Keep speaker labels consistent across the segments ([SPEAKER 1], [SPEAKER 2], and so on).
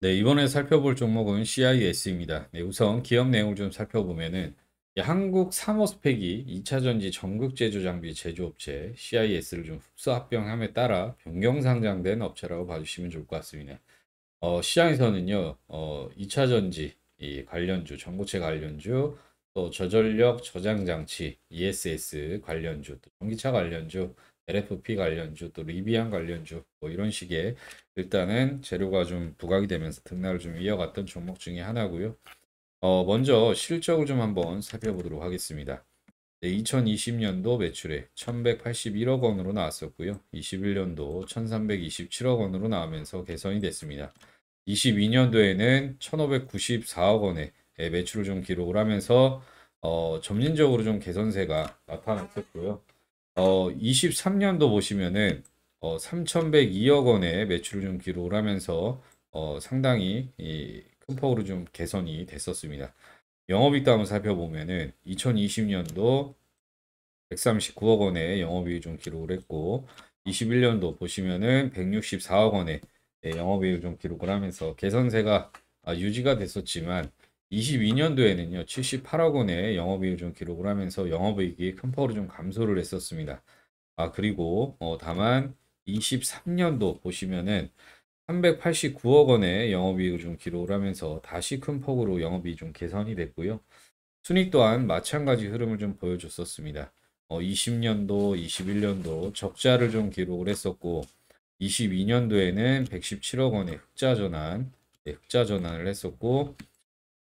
[SPEAKER 1] 네, 이번에 살펴볼 종목은 CIS입니다. 네, 우선 기업 내용을 좀 살펴보면은 한국 사호스펙이 2차전지 전극 제조 장비 제조업체 CIS를 좀 흡수 합병함에 따라 변경 상장된 업체라고 봐주시면 좋을 것 같습니다. 어, 시장에서는요, 어, 2차전지 관련주, 전구체 관련주, 또 저전력 저장 장치 ESS 관련주, 또 전기차 관련주, LFP 관련주, 또 리비안 관련주 뭐 이런 식의 일단은 재료가 좀 부각이 되면서 등락을 좀 이어갔던 종목 중의 하나고요. 어, 먼저 실적을 좀 한번 살펴보도록 하겠습니다. 네, 2020년도 매출에 1181억 원으로 나왔었고요. 21년도 1327억 원으로 나오면서 개선이 됐습니다. 22년도에는 1594억 원의 매출을 좀 기록을 하면서 어, 점진적으로 좀 개선세가 나타났었고요. 어, 23년도 보시면은 어, 3,102억 원의 매출을 좀 기록을 하면서 어, 상당히 이, 큰 폭으로 좀 개선이 됐었습니다. 영업이익도 한번 살펴보면은 2020년도 139억 원의 영업이익 좀 기록을 했고 21년도 보시면은 164억 원의 영업이익 좀 기록을 하면서 개선세가 아, 유지가 됐었지만 22년도에는요, 78억 원의 영업이익을 좀 기록을 하면서 영업이익이 큰 폭으로 좀 감소를 했었습니다. 아, 그리고, 어, 다만, 23년도 보시면은 389억 원의 영업이익을 좀 기록을 하면서 다시 큰 폭으로 영업이 익좀 개선이 됐고요. 순익 또한 마찬가지 흐름을 좀 보여줬었습니다. 어, 20년도, 21년도 적자를 좀 기록을 했었고, 22년도에는 117억 원의 흑자 전환, 네, 흑자 전환을 했었고,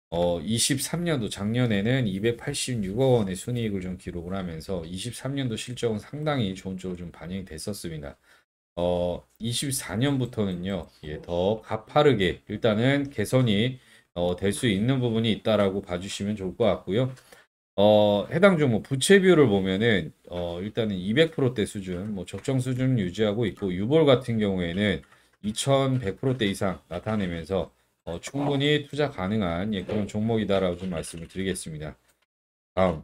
[SPEAKER 1] 어, 23년도 작년에는 286억 원의 순이익을 좀 기록을 하면서 23년도 실적은 상당히 좋은 쪽으로 좀 반영이 됐었습니다. 어, 24년부터는요, 예, 더 가파르게 일단은 개선이 어, 될 수 있는 부분이 있다라고 봐주시면 좋을 것 같고요. 어, 해당 종목 뭐 부채 비율을 보면은 어, 일단은 200%대 수준, 뭐 적정 수준 유지하고 있고 유볼 같은 경우에는 2,100%대 이상 나타내면서 어, 충분히 투자 가능한 예, 그런 종목이다라고 좀 말씀을 드리겠습니다. 다음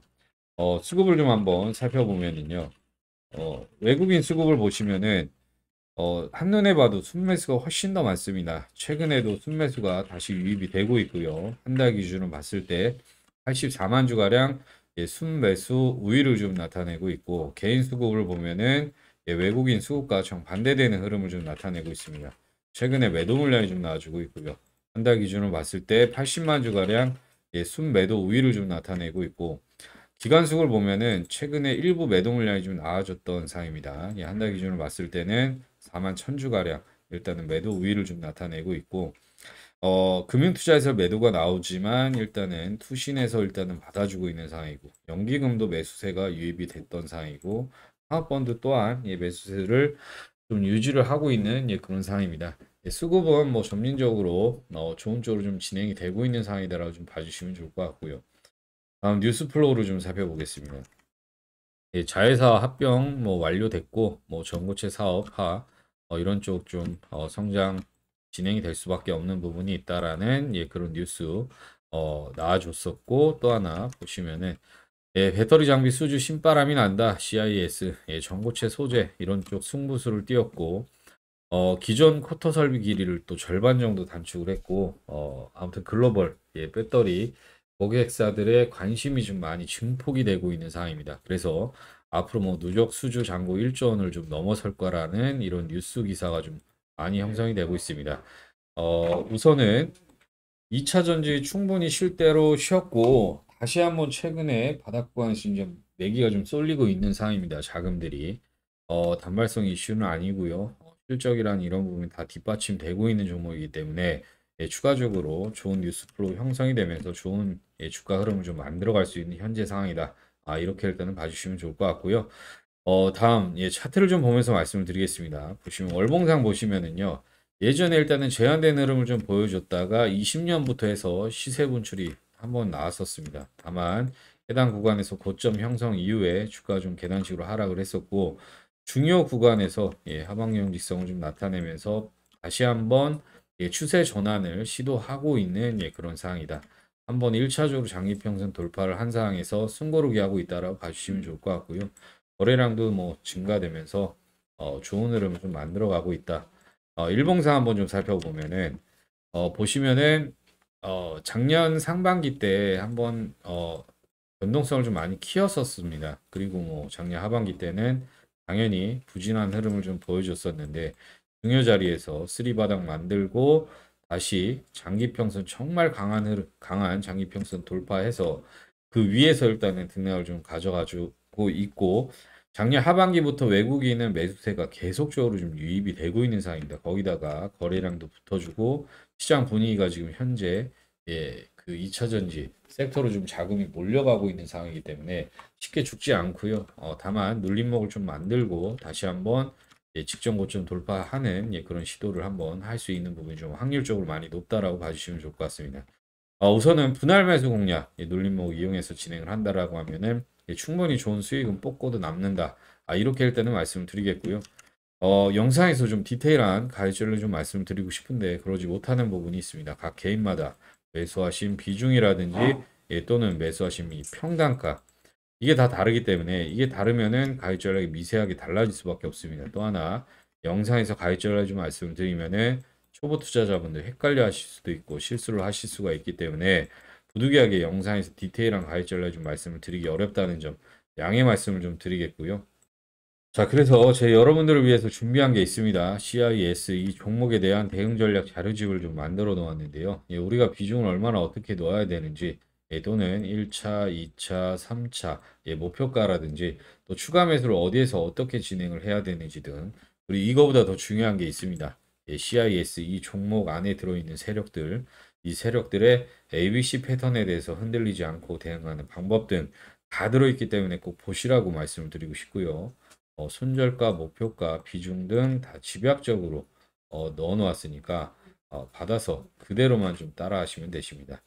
[SPEAKER 1] 어, 수급을 좀 한번 살펴보면은요. 어, 외국인 수급을 보시면은 어, 한눈에 봐도 순매수가 훨씬 더 많습니다. 최근에도 순매수가 다시 유입이 되고 있고요. 한 달 기준으로 봤을 때 84만 주가량 예, 순매수 우위를 좀 나타내고 있고 개인 수급을 보면은 예, 외국인 수급과 정반대되는 흐름을 좀 나타내고 있습니다. 최근에 매도 물량이 좀 나와주고 있고요. 한달 기준으로 봤을 때 80만 주가량 예, 순매도 우위를 좀 나타내고 있고 기간수을 보면은 최근에 일부 매도 물량이 좀 나아졌던 상황입니다. 예, 한달 기준으로 봤을 때는 4만 1000주가량 일단은 매도 우위를 좀 나타내고 있고 어, 금융투자에서 매도가 나오지만 일단은 투신에서 일단은 받아주고 있는 상황이고 연기금도 매수세가 유입이 됐던 상황이고 화업펀드 또한 예, 매수세를 좀 유지를 하고 있는 예, 그런 상황입니다. 예, 수급은 뭐 점진적으로 어, 좋은 쪽으로 좀 진행이 되고 있는 상황이다라고 좀 봐주시면 좋을 것 같고요. 다음 뉴스 플로우를 좀 살펴보겠습니다. 예, 자회사 합병 뭐 완료됐고 뭐 전고체 사업 하 어, 이런 쪽좀 어, 성장 진행이 될 수밖에 없는 부분이 있다라는 예, 그런 뉴스 어, 나와줬었고 또 하나 보시면은 예, 배터리 장비 수주 신바람이 난다 CIS 예, 전고체 소재 이런 쪽 승부수를 띄웠고 어, 기존 쿼터 설비 길이를 또 절반 정도 단축을 했고, 어, 아무튼 글로벌, 예, 배터리, 고객사들의 관심이 좀 많이 증폭이 되고 있는 상황입니다. 그래서 앞으로 뭐 누적 수주 잔고 1조 원을 좀 넘어설 거라는 이런 뉴스 기사가 좀 많이 형성이 되고 있습니다. 어, 우선은 2차 전지 충분히 쉴 대로 쉬었고, 다시 한번 최근에 바닥 구간신 좀 내기가 좀 쏠리고 있는 상황입니다. 자금들이. 어, 단발성 이슈는 아니고요. 실적이란 이런 부분이 다 뒷받침되고 있는 종목이기 때문에 예, 추가적으로 좋은 뉴스 플로 형성이 되면서 좋은 예, 주가 흐름을 좀 만들어갈 수 있는 현재 상황이다. 아, 이렇게 일단은 봐주시면 좋을 것 같고요. 어, 다음 예, 차트를 좀 보면서 말씀을 드리겠습니다. 보시면 월봉상 보시면은요. 예전에 일단은 제한된 흐름을 좀 보여줬다가 20년부터 해서 시세 분출이 한번 나왔었습니다. 다만 해당 구간에서 고점 형성 이후에 주가 좀 계단식으로 하락을 했었고 중요 구간에서 예, 하방형지성을좀 나타내면서 다시 한번 예, 추세 전환을 시도하고 있는 예, 그런 상황이다. 한번 1차적으로 장기평생 돌파를 한 상황에서 숨고르기 하고 있다라고 봐주시면 좋을 것 같고요. 거래량도 뭐 증가되면서 어, 좋은 흐름을 좀 만들어가고 있다. 어, 일봉상 한번 좀 살펴보면은 어, 보시면은 어, 작년 상반기 때 한번 어, 변동성을 좀 많이 키웠었습니다. 그리고 뭐 작년 하반기 때는 당연히 부진한 흐름을 좀 보여줬었는데 중요 자리에서 쓰리 바닥 만들고 다시 장기평선 정말 강한 흐름, 강한 장기평선 돌파해서 그 위에서 일단은 등락을 좀 가져가지고 있고 작년 하반기부터 외국인은 매수세가 계속적으로 좀 유입이 되고 있는 상황입니다. 거기다가 거래량도 붙어주고 시장 분위기가 지금 현재 예, 그 2차 전지 섹터로 좀 자금이 몰려가고 있는 상황이기 때문에 쉽게 죽지 않고요. 어, 다만 눌림목을 좀 만들고 다시 한번 예, 직전 고점 돌파하는 예, 그런 시도를 한번 할 수 있는 부분이 좀 확률적으로 많이 높다라고 봐주시면 좋을 것 같습니다. 어, 우선은 분할 매수 공략 예, 눌림목 이용해서 진행을 한다라고 하면은 예, 충분히 좋은 수익은 뽑고도 남는다. 아, 이렇게 할 때는 말씀을 드리겠고요. 어, 영상에서 좀 디테일한 가이드를 좀 말씀드리고 싶은데 그러지 못하는 부분이 있습니다. 각 개인마다 매수하신 비중이라든지 아. 예, 또는 매수하신 평단가 이게 다 다르기 때문에 이게 다르면은 가입 전략이 미세하게 달라질 수밖에 없습니다. 또 하나 영상에서 가입 전략 좀 말씀드리면은 초보 투자자분들 헷갈려 하실 수도 있고 실수를 하실 수가 있기 때문에 부득이하게 영상에서 디테일한 가입 전략 좀 말씀을 드리기 어렵다는 점 양해 말씀을 좀 드리겠고요. 자, 그래서 제 여러분들을 위해서 준비한 게 있습니다. CIS 이 종목에 대한 대응 전략 자료집을 좀 만들어 놓았는데요. 예, 우리가 비중을 얼마나 어떻게 놓아야 되는지 예, 또는 1차, 2차, 3차 예, 목표가라든지 또 추가 매수를 어디에서 어떻게 진행을 해야 되는지 등 그리고 이거보다 더 중요한 게 있습니다. 예, CIS 이 종목 안에 들어있는 세력들 이 세력들의 ABC 패턴에 대해서 흔들리지 않고 대응하는 방법 등 다 들어있기 때문에 꼭 보시라고 말씀을 드리고 싶고요. 어, 손절가, 목표가, 비중 등 다 집약적으로 어, 넣어 놓았으니까 어, 받아서 그대로만 좀 따라 하시면 되십니다.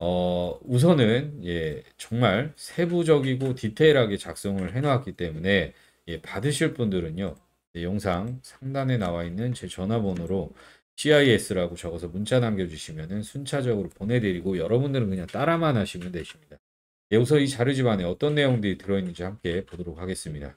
[SPEAKER 1] 어, 우선은 예, 정말 세부적이고 디테일하게 작성을 해 놨기 때문에 예, 받으실 분들은요. 네, 영상 상단에 나와 있는 제 전화번호로 CIS라고 적어서 문자 남겨주시면 순차적으로 보내드리고 여러분들은 그냥 따라만 하시면 되십니다. 예, 우선 이 자료집안에 어떤 내용들이 들어있는지 함께 보도록 하겠습니다.